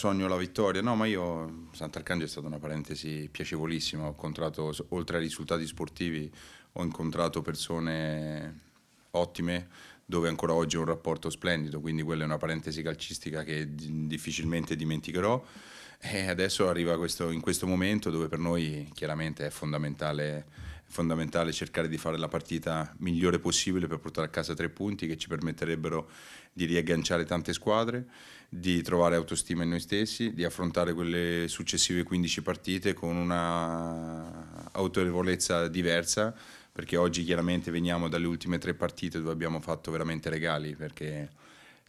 sogno la vittoria. No, ma io Sant'Arcangio è stata una parentesi piacevolissima, ho incontrato oltre ai risultati sportivi ho incontrato persone ottime dove ancora oggi ho un rapporto splendido, quindi quella è una parentesi calcistica che difficilmente dimenticherò. E eh, adesso arriva questo, in questo momento dove per noi chiaramente è fondamentale, fondamentale cercare di fare la partita migliore possibile per portare a casa tre punti che ci permetterebbero di riagganciare tante squadre, di trovare autostima in noi stessi, di affrontare quelle successive 15 partite con una autorevolezza diversa, perché oggi chiaramente veniamo dalle ultime tre partite dove abbiamo fatto veramente regali, perché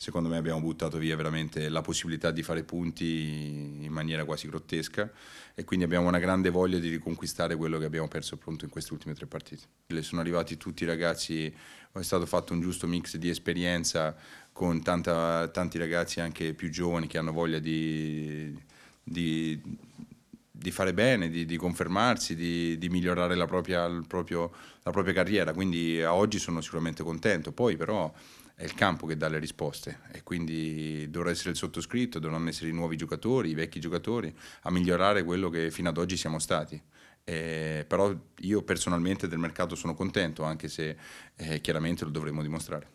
secondo me abbiamo buttato via veramente la possibilità di fare punti in maniera quasi grottesca e quindi abbiamo una grande voglia di riconquistare quello che abbiamo perso appunto in queste ultime tre partite. Le sono arrivati tutti i ragazzi, è stato fatto un giusto mix di esperienza con tanta, tanti ragazzi anche più giovani che hanno voglia di, di, di fare bene, di, di confermarsi, di, migliorare la propria, proprio, la propria carriera, quindi a oggi sono sicuramente contento. Poi però è il campo che dà le risposte e quindi dovrà essere il sottoscritto, dovranno essere i nuovi giocatori, i vecchi giocatori a migliorare quello che fino ad oggi siamo stati. Eh, però io personalmente del mercato sono contento, anche se eh, chiaramente lo dovremo dimostrare.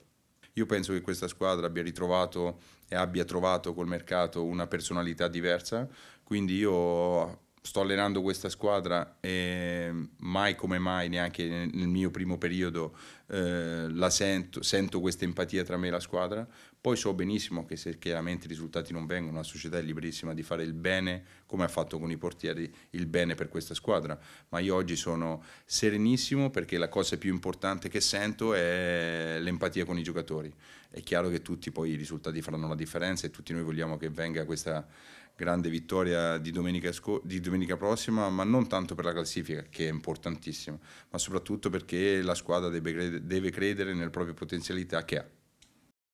Io penso che questa squadra abbia ritrovato e abbia trovato col mercato una personalità diversa, quindi io sto allenando questa squadra e mai come mai, neanche nel mio primo periodo, eh, la sento, sento questa empatia tra me e la squadra. Poi so benissimo che se chiaramente i risultati non vengono, la società è liberissima di fare il bene, come ha fatto con i portieri, il bene per questa squadra. Ma io oggi sono serenissimo perché la cosa più importante che sento è l'empatia con i giocatori. È chiaro che tutti poi i risultati faranno la differenza e tutti noi vogliamo che venga questa grande vittoria di domenica, di domenica, prossima, ma non tanto per la classifica, che è importantissima, ma soprattutto perché la squadra deve, credere, deve credere nelle proprie potenzialità che ha.